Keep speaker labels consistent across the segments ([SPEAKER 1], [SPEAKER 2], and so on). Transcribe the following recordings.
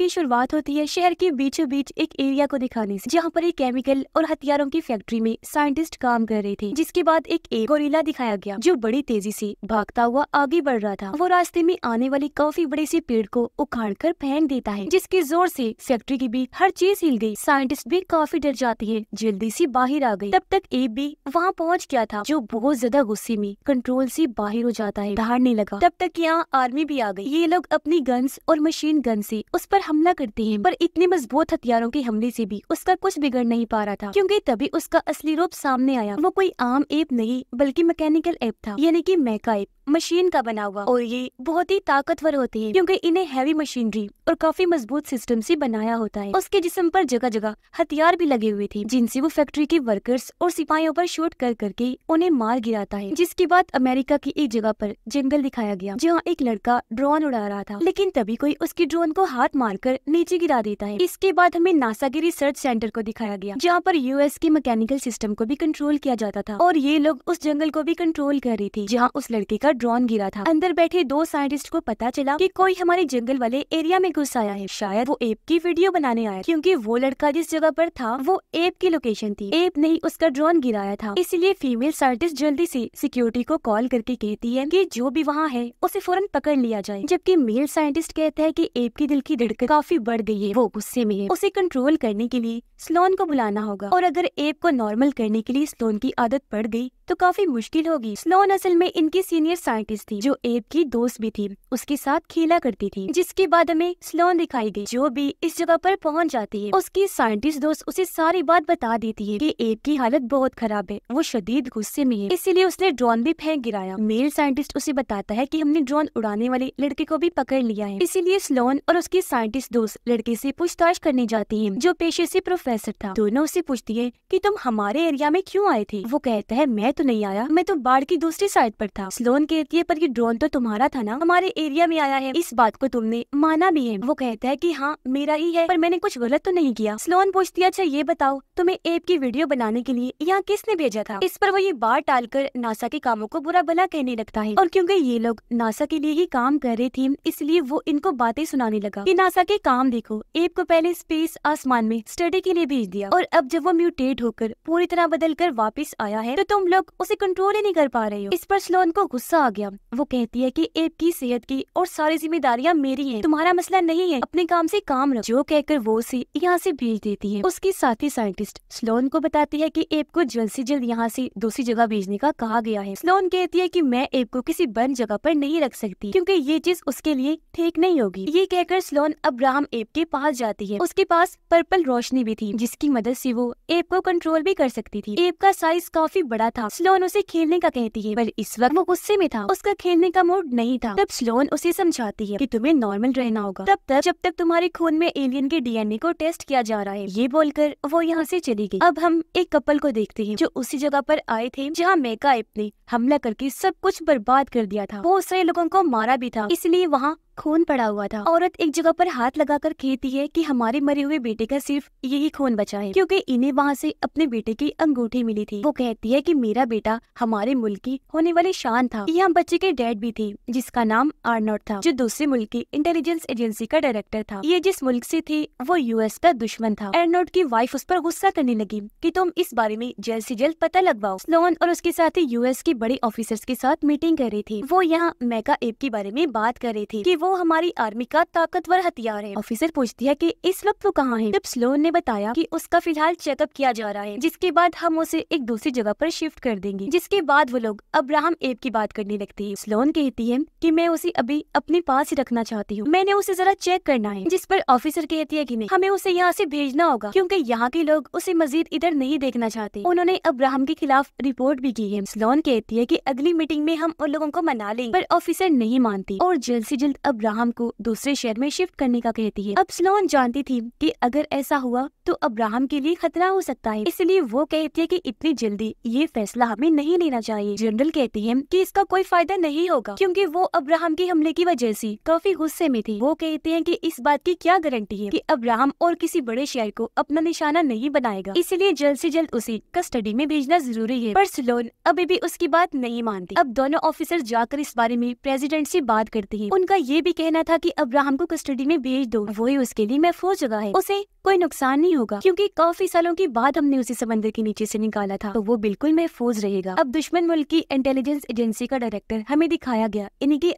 [SPEAKER 1] की शुरुआत होती है शहर के बीचों बीच एक एरिया को दिखाने से जहाँ पर एक केमिकल और हथियारों की फैक्ट्री में साइंटिस्ट काम कर रहे थे जिसके बाद एक एक गोरिला दिखाया गया जो बड़ी तेजी से भागता हुआ आगे बढ़ रहा था वो रास्ते में आने वाले काफी बड़े से पेड़ को उखाड़ कर फेंक देता है जिसके जोर से फैक्ट्री के बीच हर चीज हिल गई साइंटिस्ट भी काफी डर जाती है जल्दी से बाहर आ गई तब तक ए भी वहाँ पहुँच गया था जो बहुत ज्यादा गुस्से में कंट्रोल से बाहर हो जाता है धारने लगा तब तक यहाँ आर्मी भी आ गई ये लोग अपनी गन्स और मशीन गन से उस पर हमला करते हैं पर इतने मजबूत हथियारों के हमले से भी उसका कुछ बिगड़ नहीं पा रहा था क्योंकि तभी उसका असली रूप सामने आया वो कोई आम एप नहीं बल्कि मैकेनिकल एप था यानी कि मैका एप मशीन का बना हुआ और ये बहुत ही ताकतवर होते हैं क्योंकि इन्हें हैवी मशीनरी और काफी मजबूत सिस्टम से बनाया होता है उसके जिसम पर जगह जगह हथियार भी लगे हुए थे जिनसे वो फैक्ट्री के वर्कर्स और सिपाहियों पर शूट कर करके उन्हें मार गिराता है जिसके बाद अमेरिका की एक जगह पर जंगल दिखाया गया जहाँ एक लड़का ड्रोन उड़ा रहा था लेकिन तभी कोई उसकी ड्रोन को हाथ मारकर नीचे गिरा देता है इसके बाद हमें नासा के रिसर्च सेंटर को दिखाया गया जहाँ पर यूएस के मैकेनिकल सिस्टम को भी कंट्रोल किया जाता था और ये लोग उस जंगल को भी कंट्रोल कर रही थी जहाँ उस लड़के का ड्रोन गिरा था अंदर बैठे दो साइंटिस्ट को पता चला कि कोई हमारे जंगल वाले एरिया में घुस आया है शायद वो एप की वीडियो बनाने आया क्योंकि वो लड़का जिस जगह पर था वो एप की लोकेशन थी एप नहीं उसका ड्रोन गिराया था इसलिए फीमेल साइंटिस्ट जल्दी से सिक्योरिटी को कॉल करके कहती है की जो भी वहाँ है उसे फौरन पकड़ लिया जाए जबकि मेल साइंटिस्ट कहता है की एप की दिल की धड़कन काफी बढ़ गई है वो गुस्से में है उसे कंट्रोल करने के लिए स्लोन को बुलाना होगा और अगर एप को नॉर्मल करने के लिए स्लोन की आदत पड़ गई तो काफी मुश्किल होगी स्लोन असल में इनकी सीनियर साइंटिस्ट थी जो एब की दोस्त भी थी उसके साथ खेला करती थी जिसके बाद हमें स्लोन दिखाई गई जो भी इस जगह पर पहुंच जाती है उसकी साइंटिस्ट दोस्त उसे सारी बात बता देती है कि एब की हालत बहुत खराब है वो शदीद गुस्से में है इसीलिए उसने ड्रोन भी फेंक गिराया मेल साइंटिस्ट उसे बताता है की हमने ड्रोन उड़ाने वाले लड़के को भी पकड़ लिया है इसीलिए स्लोन और उसकी साइंटिस्ट दोस्त लड़के ऐसी पूछताछ करने जाती है जो पेशे ऐसी प्रोफेसर था दोनों उसे पूछती है की तुम हमारे एरिया में क्यूँ आए थे वो कहता है मैं तो नहीं आया मैं तो बाढ़ की दूसरी साइड पर था स्लोन कहती है पर ये ड्रोन तो तुम्हारा था ना हमारे एरिया में आया है इस बात को तुमने माना भी है वो कहता है की हाँ मेरा ही है पर मैंने कुछ गलत तो नहीं किया स्लोन पूछती है अच्छा ये बताओ तुम्हें एप की वीडियो बनाने के लिए यहाँ किसने भेजा था इस पर वो ये बाढ़ टालकर नासा के कामों को बुरा भला कहने लगता है और क्योंकि ये लोग नासा के लिए ही काम कर रहे थे इसलिए वो इनको बातें सुनाने लगा की नासा के काम देखो एप को पहले स्पेस आसमान में स्टडी के लिए भेज दिया और अब जब वो म्यूटेट होकर पूरी तरह बदल कर वापिस आया है तो तुम लोग उसे कंट्रोल ही नहीं कर पा रही हो इस पर स्लोन को गुस्सा आ गया वो कहती है की एप की सेहत की और सारी जिम्मेदारियाँ मेरी है तुम्हारा मसला नहीं है अपने काम ऐसी काम रख जो कहकर वो उसे यहाँ ऐसी भेज देती है उसकी साथी साइंटिस्ट स्लोन को बताती है की एप को जल्द ऐसी जल्द यहाँ ऐसी दूसरी जगह भेजने का कहा गया है स्लोन कहती है की मैं एप को किसी बंद जगह पर नहीं रख सकती क्योंकि ये चीज उसके लिए ठीक नहीं होगी ये कहकर स्लोन अब्राहम एप के पास जाती है उसके पास पर्पल रोशनी भी थी जिसकी मदद से वो एप को कंट्रोल भी कर सकती थी एप का साइज काफी बड़ा था स्लोन उसे खेलने का कहती है पर इस वक्त वो गुस्से में था उसका खेलने का मूड नहीं था तब स्लोन उसे समझाती है कि तुम्हें नॉर्मल रहना होगा तब तक जब तक तुम्हारे खून में एलियन के डीएनए को टेस्ट किया जा रहा है ये बोलकर वो यहाँ से चली गई अब हम एक कपल को देखते हैं जो उसी जगह पर आए थे जहाँ मेकाइप ने हमला करके सब कुछ बर्बाद कर दिया था वो सारे लोगों को मारा भी था इसलिए वहाँ खून पड़ा हुआ था औरत एक जगह पर हाथ लगाकर कहती है कि हमारे मरे हुए बेटे का सिर्फ यही खून बचा है क्योंकि इन्हें वहाँ से अपने बेटे की अंगूठी मिली थी वो कहती है कि मेरा बेटा हमारे मुल्क की होने वाली शान था यहाँ बच्चे के डैड भी थी जिसका नाम आर्नोट था जो दूसरे मुल्क की इंटेलिजेंस एजेंसी का डायरेक्टर था ये जिस मुल्क से थी वो यूएस का दुश्मन था आर्नोट की वाइफ उस पर गुस्सा करने लगी कि तुम इस बारे में जल्द से जल्द पता लगवाओ स्लोन और उसके साथ ही यूएस के बड़े ऑफिसर्स के साथ मीटिंग कर रही थी वो यहाँ मेगा एप के बारे में बात कर रही थी की वो हमारी आर्मी का ताकतवर हथियार है ऑफिसर पूछती है की इस वक्त वो कहाँ है स्लोन ने बताया की उसका फिलहाल चेकअप किया जा रहा है जिसके बाद हम उसे एक दूसरी जगह पर शिफ्ट कर देंगे जिसके बाद वो लोग अब्राहम एब की बात करने लगती है स्लोन कहती है की मैं उसे अभी अपने पास ही रखना चाहती हूँ मैंने उसे जरा चेक करना है जिस पर ऑफिसर कहती है की नहीं हमें उसे यहाँ ऐसी भेजना होगा क्यूँकी यहाँ के लोग उसे मजीद इधर नहीं देखना चाहते उन्होंने अब्राहम के खिलाफ रिपोर्ट भी की है स्लोन कहती है की अगली मीटिंग में हम उन लोगों को मना लेंगे पर ऑफिसर नहीं मानती और जल्द ऐसी जल्द अब्राहम को दूसरे शहर में शिफ्ट करने का कहती है अब स्लोन जानती थी कि अगर ऐसा हुआ तो अब्राहम के लिए खतरा हो सकता है इसलिए वो कहती है कि इतनी जल्दी ये फैसला हमें नहीं लेना चाहिए जनरल कहती है कि इसका कोई फायदा नहीं होगा क्योंकि वो अब्राहम के हमले की वजह से काफी गुस्से में थी वो कहते हैं की इस बात की क्या गारंटी है अब अब्राहम और किसी बड़े शहर को अपना निशाना नहीं बनाएगा इसलिए जल्द ऐसी जल्द उसे कस्टडी में भेजना जरूरी है पर स्लोन अभी भी उसकी बात नहीं मानती अब दोनों ऑफिसर जाकर इस बारे में प्रेसिडेंट से बात करती है उनका ये भी कहना था कि अब्राहम को कस्टडी में भेज दो वही उसके लिए महफूज जगह है उसे कोई नुकसान नहीं होगा क्योंकि काफी सालों के बाद हमने उसे समंदर के नीचे से निकाला था तो वो बिल्कुल महफूज रहेगा अब दुश्मन मुल्क की इंटेलिजेंस एजेंसी का डायरेक्टर हमें दिखाया गया इन्हीं की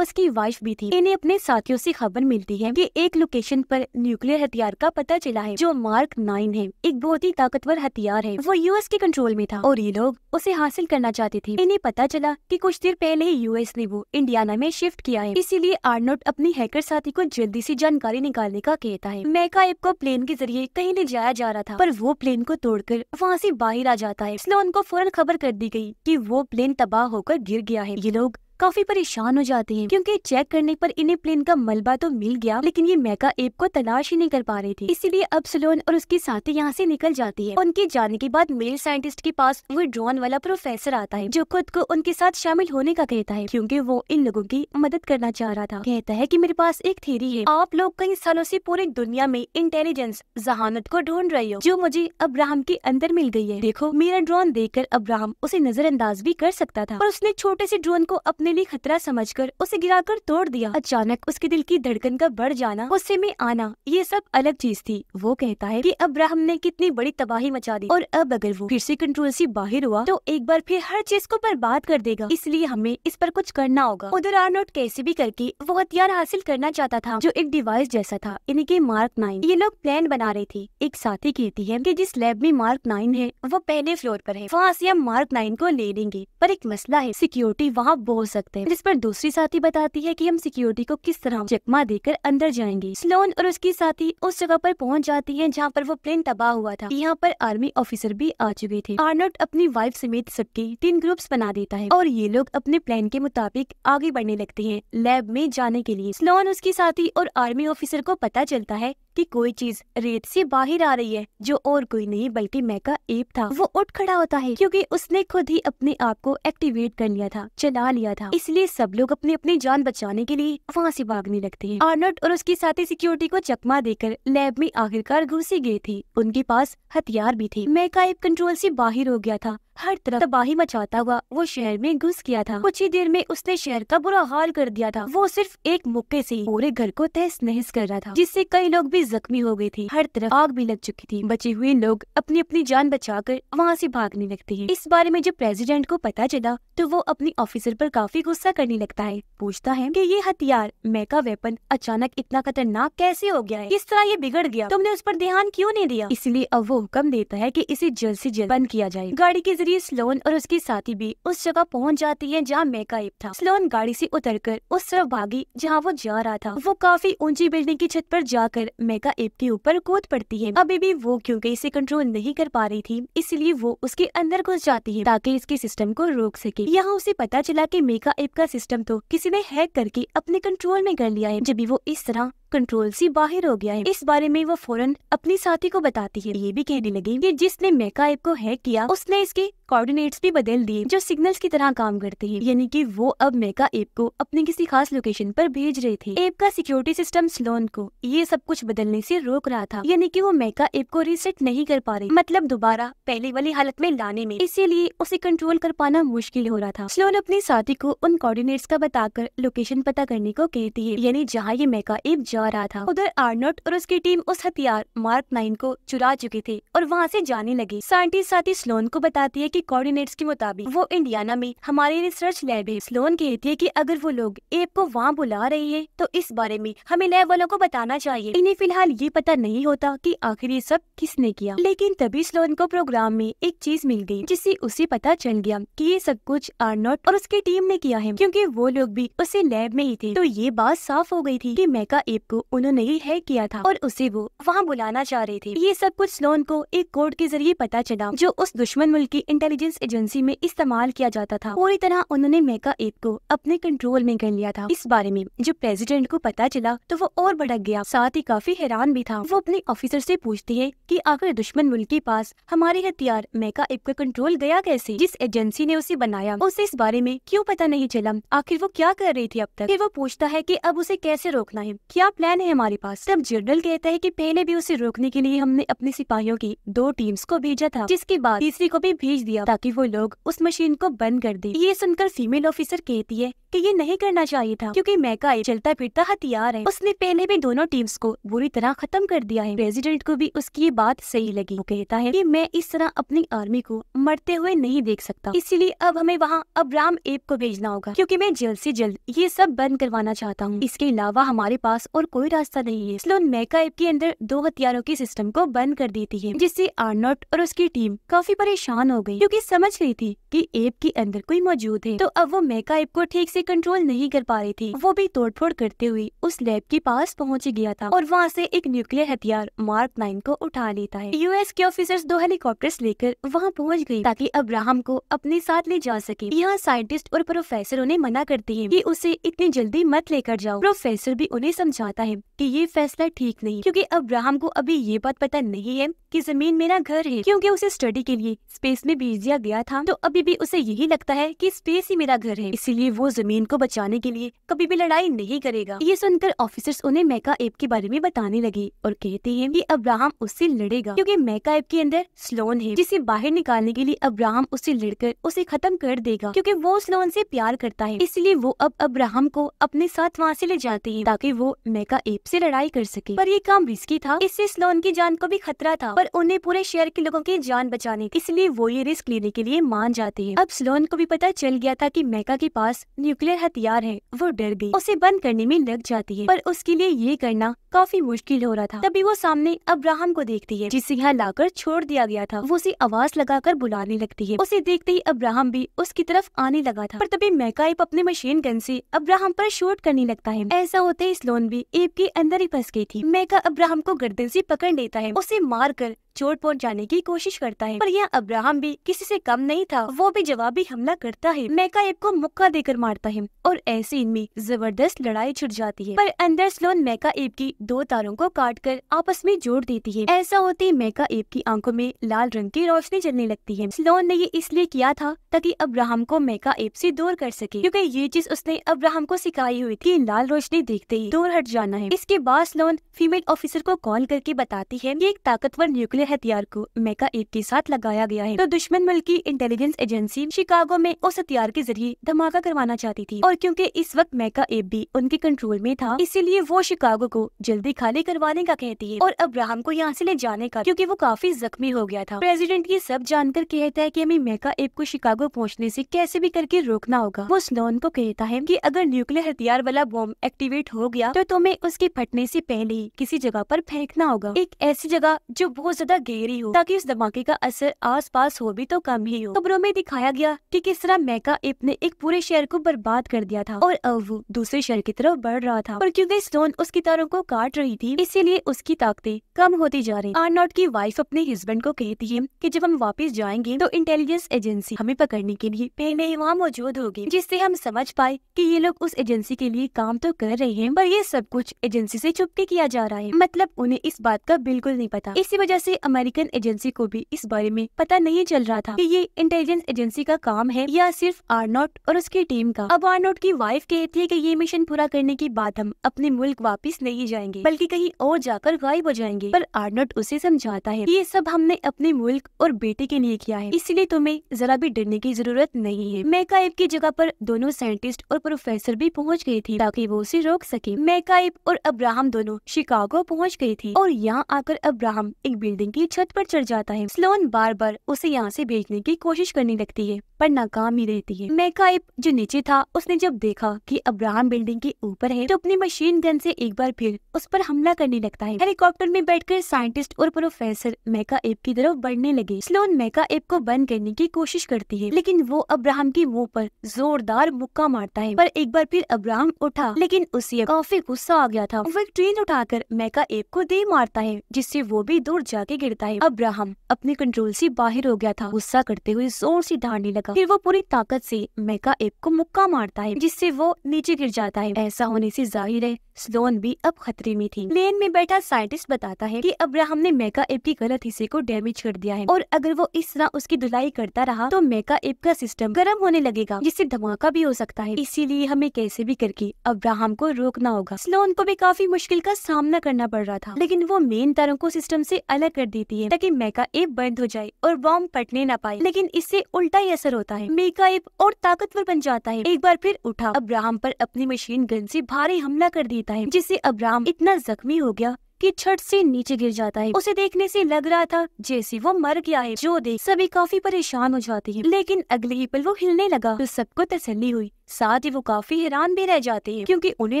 [SPEAKER 1] उसकी वाइफ भी थी इन्हें अपने साथियों से खबर मिलती है कि एक लोकेशन पर न्यूक्लियर हथियार का पता चला है जो मार्क नाइन है एक बहुत ही ताकतवर हथियार है वो यूएस के कंट्रोल में था और ये लोग उसे हासिल करना चाहते थे इन्हें पता चला की कुछ देर पहले ही यूएस ने वो इंडियाना में शिफ्ट किया है इसीलिए आरनोट अपनी हैकर साथी को जल्दी ऐसी जानकारी निकालने का कहता है मैका एप को प्लेन के जरिए कहीं ले जाया जा रहा था पर वो प्लेन को तोड़कर वहाँ से बाहर आ जाता है स्लोन को फौरन खबर कर दी गई कि वो प्लेन तबाह होकर गिर गया है ये लोग काफी परेशान हो जाते हैं क्योंकि चेक करने पर इन्हें प्लेन का मलबा तो मिल गया लेकिन ये मेगा एप को तलाश ही नहीं कर पा रहे थे इसीलिए अब सलोन और उसके साथी यहाँ से निकल जाती है उनके जाने के बाद मेल साइंटिस्ट के पास वो ड्रोन वाला प्रोफेसर आता है जो खुद को उनके साथ शामिल होने का कहता है क्यूँकी वो इन लोगों की मदद करना चाह रहा था कहता है की मेरे पास एक थेरी है आप लोग कई सालों ऐसी पूरी दुनिया में इंटेलिजेंस जहानत को ढूंढ रहे हो जो मुझे अब्राहम के अंदर मिल गयी है देखो मेरा ड्रोन कर अब्राहम उसे नजरअंदाज भी कर सकता था और उसने छोटे से ड्रोन को अपने अपने लिए खतरा समझकर उसे गिराकर तोड़ दिया अचानक उसके दिल की धड़कन का बढ़ जाना गुस्से में आना ये सब अलग चीज थी वो कहता है कि अब्राहम ने कितनी बड़ी तबाही मचा दी और अब अगर वो फिर से कंट्रोल से बाहर हुआ तो एक बार फिर हर चीज को बर्बाद कर देगा इसलिए हमें इस पर कुछ करना होगा उधर नोट कैसे भी करके वो हथियार हासिल करना चाहता था जो एक डिवाइस जैसा था इनके मार्क नाइन ये लोग प्लान बना रहे थे एक साथी कहती है कि जिस लैब में मार्क नाइन है वो पहले फ्लोर पर है वहाँ से हम मार्क नाइन को ले लेंगे पर एक मसला है सिक्योरिटी वहाँ बहुत सकते हैं जिस पर दूसरी साथी बताती है कि हम सिक्योरिटी को किस तरह चकमा देकर अंदर जाएंगे स्लोन और उसकी साथी उस जगह पर पहुंच जाती है जहाँ पर वो प्लेन तबाह हुआ था यहाँ पर आर्मी ऑफिसर भी आ चुके थे आर्नोट अपनी वाइफ समेत सबके तीन ग्रुप्स बना देता है और ये लोग अपने प्लान के मुताबिक आगे बढ़ने लगते हैं लैब में जाने के लिए स्लोन उसकी साथी और आर्मी ऑफिसर को पता चलता है कि कोई चीज रेत से बाहर आ रही है जो और कोई नहीं बल्कि मैं का एप था वो उठ खड़ा होता है क्योंकि उसने खुद ही अपने आप को एक्टिवेट कर लिया था चला लिया था इसलिए सब लोग अपनी अपनी जान बचाने के लिए वहाँ से भागने लगते हैं आर्नोट और उसकी साथी सिक्योरिटी को चकमा देकर लैब में आखिरकार घुसी गयी थी उनके पास हथियार भी थे मैं का एप कंट्रोल से बाहर हो गया था हर तरफ तबाही मचाता हुआ वो शहर में घुस गया था कुछ ही देर में उसने शहर का बुरा हाल कर दिया था वो सिर्फ एक मुक्के से पूरे घर को तहस नहस कर रहा था जिससे कई लोग भी जख्मी हो गए थे हर तरफ आग भी लग चुकी थी बचे हुए लोग अपनी अपनी जान बचाकर वहाँ से भागने लगते हैं इस बारे में जब प्रेसिडेंट को पता चला तो वो अपनी ऑफिसर पर काफी गुस्सा करने लगता है पूछता है की ये हथियार मेका वेपन अचानक इतना खतरनाक कैसे हो गया है किस तरह ये बिगड़ गया तुमने उस पर ध्यान क्यों नहीं दिया इसलिए अब वो हुक्म देता है की इसे जल्द ऐसी जल्द बंद किया जाए गाड़ी की जरिए स्लोन और उसकी साथी भी उस जगह पहुंच जाती है जहां मेकाइब था स्लोन गाड़ी से उतरकर उस तरफ भागी जहां वो जा रहा था वो काफी ऊंची बिल्डिंग की छत पर जाकर मेकाइब के ऊपर कूद पड़ती है अभी भी वो क्योंकि इसे कंट्रोल नहीं कर पा रही थी इसलिए वो उसके अंदर घुस जाती है ताकि इसके सिस्टम को रोक सके यहाँ उसे पता चला की मेकाइब का सिस्टम तो किसी ने हैक करके अपने कंट्रोल में कर लिया है जब भी वो इस तरह कंट्रोल से बाहर हो गया है इस बारे में वो फौरन अपनी साथी को बताती है ये भी कहने लगी कि जिसने मेका एप को हैक किया उसने इसके कोऑर्डिनेट्स भी बदल दिए जो सिग्नल्स की तरह काम करते हैं यानी कि वो अब मेका एप को अपने किसी खास लोकेशन पर भेज रहे थे ऐप का सिक्योरिटी सिस्टम स्लोन को ये सब कुछ बदलने से रोक रहा था यानी कि वो मेका एप को रीसेट नहीं कर पा रही मतलब दोबारा पहले वाली हालत में लाने में इसीलिए उसे कंट्रोल कर पाना मुश्किल हो रहा था स्लोन अपने साथी को उन कोऑर्डिनेट्स का बताकर लोकेशन पता करने को कहती है यानी जहाँ ये मेका एप जा जा रहा था उधर आर्नोट और उसकी टीम उस हथियार मार्क नाइन को चुरा चुकी थी और वहाँ से जाने लगी साइंटिस्ट साथी स्लोन को बताती है कि कोऑर्डिनेट्स के मुताबिक वो इंडियाना में हमारी रिसर्च लैब है स्लोन कहती है कि अगर वो लोग एप को वहाँ बुला रहे हैं तो इस बारे में हमें लैब वालों को बताना चाहिए इन्हें फिलहाल ये पता नहीं होता कि आखिर ये सब किसने किया लेकिन तभी स्लोन को प्रोग्राम में एक चीज मिल गई जिससे उसे पता चल गया कि ये सब कुछ आर्नोट और उसकी टीम ने किया है क्योंकि वो लोग भी उसे लैब में ही थे तो ये बात साफ हो गई थी कि मैका एप को उन्होंने ही है किया था और उसे वो वहाँ बुलाना चाह रहे थे ये सब कुछ स्लोन को एक कोड के जरिए पता चला जो उस दुश्मन मुल्क की इंटेलिजेंस एजेंसी में इस्तेमाल किया जाता था पूरी तरह उन्होंने मेका एप को अपने कंट्रोल में कर लिया था इस बारे में जब प्रेसिडेंट को पता चला तो वो और भड़क गया साथ ही काफी हैरान भी था वो अपने ऑफिसर से पूछती है कि आखिर दुश्मन मुल्क के पास हमारे हथियार मेका एप का कंट्रोल गया कैसे जिस एजेंसी ने उसे बनाया उसे इस बारे में क्यों पता नहीं चला आखिर वो क्या कर रही थी अब तक फिर वो पूछता है की अब उसे कैसे रोकना है क्या प्लान है हमारे पास तब जनरल कहता है कि पहले भी उसे रोकने के लिए हमने अपने सिपाहियों की दो टीम्स को भेजा था जिसके बाद तीसरी को भी भेज दिया ताकि वो लोग उस मशीन को बंद कर दे ये सुनकर फीमेल ऑफिसर कहती है कि ये नहीं करना चाहिए था क्योंकि मैका एक चलता फिरता हथियार है उसने पहले भी दोनों टीम्स को बुरी तरह खत्म कर दिया है प्रेसिडेंट को भी उसकी ये बात सही लगी वो कहता है की मैं इस तरह अपनी आर्मी को मरते हुए नहीं देख सकता इसीलिए अब हमें वहाँ अब्राम एप को भेजना होगा क्यूँकी मैं जल्द ऐसी जल्द ये सब बंद करवाना चाहता हूँ इसके अलावा हमारे पास और कोई रास्ता नहीं है स्लोन मैका एप के अंदर दो हथियारों के सिस्टम को बंद कर देती है जिससे आर्नोट और उसकी टीम काफी परेशान हो गयी क्यूँकी समझ रही थी की एप के अंदर कोई मौजूद है तो अब वो मैका एप को ठीक से कंट्रोल नहीं कर पा रही थी वो भी तोड़फोड़ करते हुए उस लैब के पास पहुंच गया था और वहाँ से एक न्यूक्लियर हथियार मार्क नाइन को उठा लेता है यूएस के ऑफिसर दो हेलीकॉप्टर लेकर वहाँ पहुँच गयी ताकि अब्राहम को अपने साथ ले जा सके यहाँ साइंटिस्ट और प्रोफेसर उन्हें मना करते है की उसे इतनी जल्दी मत लेकर जाओ प्रोफेसर भी उन्हें समझाता है कि ये फैसला ठीक नहीं क्योंकि अब्राहम को अभी ये बात पता नहीं है कि जमीन मेरा घर है क्योंकि उसे स्टडी के लिए स्पेस में भेज दिया गया था तो अभी भी उसे यही लगता है कि स्पेस ही मेरा घर है इसीलिए वो जमीन मेन को बचाने के लिए कभी भी लड़ाई नहीं करेगा ये सुनकर ऑफिसर्स उन्हें मैका एप के बारे में बताने लगे और कहते हैं कि अब्राहम उससे लड़ेगा क्योंकि मैका एप के अंदर स्लोन है जिसे बाहर निकालने के लिए अब्राहम उससे लड़कर उसे खत्म कर देगा क्योंकि वो स्लोन से प्यार करता है इसलिए वो अब अब्राहम को अपने साथ वहाँ से ले जाते हैं ताकि वो मैका एप से लड़ाई कर सके पर ये काम रिस्की था इससे स्लोन की जान को भी खतरा था पर उन्हें पूरे शहर के लोगों की जान बचाने इसलिए वो ये रिस्क लेने के लिए मान जाते हैं अब स्लोन को भी पता चल गया था की मैका के पास न्यूक्लियर न्यूक्लियर हथियार है वो डर गई उसे बंद करने में लग जाती है पर उसके लिए ये करना काफी मुश्किल हो रहा था तभी वो सामने अब्राहम को देखती है जिसे यहाँ लाकर छोड़ दिया गया था वो उसे आवाज लगाकर बुलाने लगती है उसे देखते ही अब्राहम भी उसकी तरफ आने लगा था पर तभी मैकाइप अपने मशीन गन ऐसी अब्राहम आरोप शूट करने लगता है ऐसा होते इस लोन भी एप के अंदर ही फंस गयी थी मैका अब्राहम को गर्दन ऐसी पकड़ लेता है उसे मार कर चोट जाने की कोशिश करता है पर यह अब्राहम भी किसी से कम नहीं था वो भी जवाबी हमला करता है मैका एप को मुक्का देकर मारता है और ऐसे इनमें जबरदस्त लड़ाई छिड़ जाती है पर अंदर स्लोन मेका एप की दो तारों को काट कर आपस में जोड़ देती है ऐसा होते मेका एप की आंखों में लाल रंग की रोशनी चलने लगती है स्लोन ने ये इसलिए किया था ताकि अब्राहम को मेका एप से दूर कर सके क्योंकि ये चीज उसने अब्राहम को सिखाई हुई थी लाल रोशनी देखते ही दूर हट जाना है इसके बाद स्लोन फीमेल ऑफिसर को कॉल करके बताती है की एक ताकतवर न्यूक्लियर हथियार को मेका एप के साथ लगाया गया है तो दुश्मन मुल्क की इंटेलिजेंस एजेंसी शिकागो में उस हथियार के जरिए धमाका करवाना चाहती चाहती थी और क्योंकि इस वक्त मैका एप भी उनके कंट्रोल में था इसीलिए वो शिकागो को जल्दी खाली करवाने का कहती है और अब्राहम को यहाँ से ले जाने का क्योंकि वो काफी जख्मी हो गया था प्रेसिडेंट ये सब जानकर कहता है कि हमें मेका एप को शिकागो पहुँचने ऐसी कैसे भी करके रोकना होगा वो स्नोन को कहता है की अगर न्यूक्लियर हथियार वाला बॉम्ब एक्टिवेट हो गया तो तुम्हें उसके फटने ऐसी पहले ही किसी जगह आरोप फेंकना होगा एक ऐसी जगह जो बहुत ज्यादा गहरी हो ताकि उस धमाके का असर आसपास हो भी तो कम ही हो खबरों में दिखाया गया कि किस तरह मैका एप ने एक पूरे शहर को बर्बाद बर्बाद कर दिया था और अब वो दूसरे शहर की तरफ बढ़ रहा था और क्योंकि स्टोन उसकी तारों को काट रही थी इसीलिए उसकी ताकतें कम होती जा रही आर्नॉट की वाइफ अपने हस्बैंड को कहती है की जब हम वापिस जाएंगे तो इंटेलिजेंस एजेंसी हमें पकड़ने के लिए पहले ही वहाँ मौजूद होगी जिससे हम समझ पाए की ये लोग उस एजेंसी के लिए काम तो कर रहे हैं पर ये सब कुछ एजेंसी ऐसी के किया जा रहा है मतलब उन्हें इस बात का बिल्कुल नहीं पता इसी वजह से अमेरिकन एजेंसी को भी इस बारे में पता नहीं चल रहा था कि ये इंटेलिजेंस एजेंसी का काम है या सिर्फ आर्नॉट और उसकी टीम का अब आर्नोट की वाइफ कहती है कि ये मिशन पूरा करने के बाद हम अपने मुल्क वापस नहीं जाएंगे बल्कि कहीं और जाकर गायब हो जाएंगे पर आर्नोट उसे समझाता है ये सब हमने अपने मुल्क और बेटे के लिए किया है इसलिए तुम्हें जरा भी डरने की जरूरत नहीं है मैकाइब की जगह पर दोनों साइंटिस्ट और प्रोफेसर भी पहुँच गयी थी ताकि वो उसे रोक सके मैकाइब और अब्राहम दोनों शिकागो पहुँच गयी थी और यहाँ आकर अब्राहम एक बिल्डिंग की छत पर चढ़ जाता है स्लोन बार बार उसे यहाँ से भेजने की कोशिश करने लगती है पर नाकाम ही रहती है एप जो नीचे था उसने जब देखा कि अब्राहम बिल्डिंग के ऊपर है तो अपनी मशीन गन से एक बार फिर उस पर हमला करने लगता है हेलीकॉप्टर में बैठकर साइंटिस्ट और प्रोफेसर मैका एप की तरफ बढ़ने लगे स्लोन मैका एप को बंद करने की कोशिश करती है लेकिन वो अब्राहम के मुँह पर जोरदार मुक्का मारता है पर एक बार फिर अब्राहम उठा लेकिन उसे काफी गुस्सा आ गया था वो एक ट्रेन उठाकर मैका एप को दे मारता है जिससे वो भी दूर जाके गिरता है अब्राहम अपने कंट्रोल से बाहर हो गया था गुस्सा करते हुए जोर से धारने लगा फिर वो पूरी ताकत से मेका एप को मुक्का मारता है जिससे वो नीचे गिर जाता है ऐसा होने से जाहिर है स्लोन भी अब खतरे में थी लेन में बैठा साइंटिस्ट बताता है कि अब्राहम ने मेका एप की गलत हिस्से को डैमेज कर दिया है और अगर वो इस तरह उसकी धुलाई करता रहा तो मेका एप का सिस्टम गर्म होने लगेगा जिससे धमाका भी हो सकता है इसीलिए हमें कैसे भी करके अब्राहम को रोकना होगा स्लोन को भी काफी मुश्किल का सामना करना पड़ रहा था लेकिन वो मेन तारों को सिस्टम ऐसी अलग कर देती है ताकि मेका एप बंद हो जाए और बॉम्ब फटने न पाए लेकिन इससे उल्टा ही असर बेहतर होता है मेकाइब और ताकतवर बन जाता है एक बार फिर उठा अब्राहम पर अपनी मशीन गन से भारी हमला कर देता है जिससे अब्राहम इतना जख्मी हो गया कि छत से नीचे गिर जाता है उसे देखने से लग रहा था जैसे वो मर गया है जो देख सभी काफी परेशान हो जाते हैं लेकिन अगले ही पल वो हिलने लगा तो सबको तसल्ली हुई साथ ही वो काफी हैरान भी रह जाते हैं क्योंकि उन्हें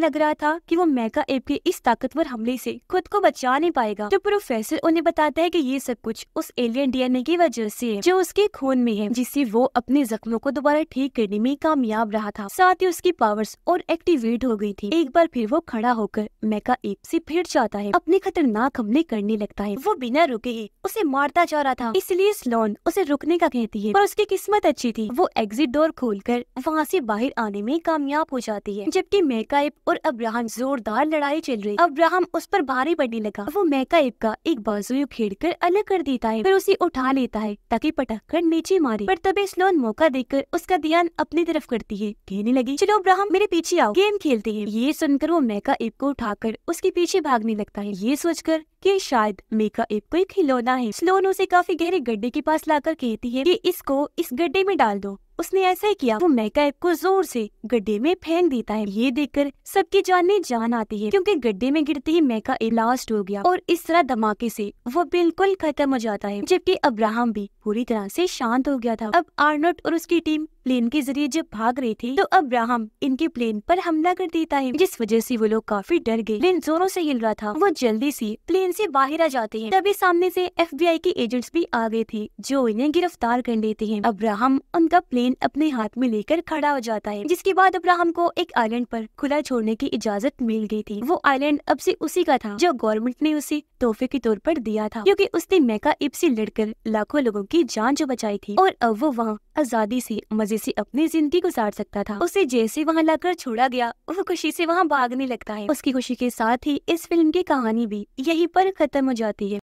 [SPEAKER 1] लग रहा था कि वो मैका एप के इस ताकतवर हमले से खुद को बचा नहीं पाएगा तो प्रोफेसर उन्हें बताता है कि ये सब कुछ उस एलियन डीएनए की वजह से है जो उसके खून में है जिससे वो अपने जख्मों को दोबारा ठीक करने में कामयाब रहा था साथ ही उसकी पावर्स और एक्टिवेट हो गयी थी एक बार फिर वो खड़ा होकर मैका एप से फिर जाता है अपने खतरनाक हमले करने लगता है वो बिना रुके ही उसे मारता जा रहा था इसलिए स्लोन उसे रुकने का कहती है और उसकी किस्मत अच्छी थी वो एग्जिट डोर कर वहाँ से बाहर बाहर आने में कामयाब हो जाती है जबकि मेकाइब और अब्राहम जोरदार लड़ाई चल रही अब्राहम उस पर भारी पड़ने लगा वो मेकाइब का एक बाजू खेड़ कर अलग कर देता है फिर उसे उठा लेता है ताकि पटक कर नीचे मारे पर तभी स्लोन मौका देकर उसका ध्यान अपनी तरफ करती है कहने लगी चलो अब्राहम मेरे पीछे आओ गेम खेलते हैं ये सुनकर वो मेका एप को उठाकर उसके पीछे भागने लगता है ये सोचकर कि शायद मेका एप कोई खिलौना है स्लोन उसे काफी गहरे गड्ढे के पास लाकर कहती है कि इसको इस गड्ढे में डाल दो उसने ऐसा ही किया वो तो एप को जोर से गड्ढे में फेंक देता है ये देखकर सबकी जान में जान आती है क्योंकि गड्ढे में गिरते ही मैका लास्ट हो गया और इस तरह धमाके से वो बिल्कुल खत्म हो जाता है जबकि अब्राहम भी पूरी तरह से शांत हो गया था अब आर्नोट और उसकी टीम प्लेन के जरिए जब भाग रही थी तो अब्राहम इनके प्लेन पर हमला कर देता है जिस वजह से वो लोग काफी डर गए प्लेन जोरों से हिल रहा था वो जल्दी से प्लेन से बाहर आ जाते हैं तभी सामने से एफबीआई के एजेंट्स भी आ गए थे जो इन्हें गिरफ्तार कर लेते हैं अब्राहम उनका प्लेन अपने हाथ में लेकर खड़ा हो जाता है जिसके बाद अब्राहम को एक आईलैंड पर खुला छोड़ने की इजाजत मिल गई थी वो आईलैंड अब से उसी का था जो गवर्नमेंट ने उसे तोहफे के तौर पर दिया था क्योंकि उसने मेका इप से लड़कर लाखों लोगों की जान जो बचाई थी और अब वो वहाँ आजादी से मजे मजे से अपनी जिंदगी गुजार सकता था उसे जैसे वहाँ लाकर छोड़ा गया वो खुशी से वहाँ भागने लगता है उसकी खुशी के साथ ही इस फिल्म की कहानी भी यही पर खत्म हो जाती है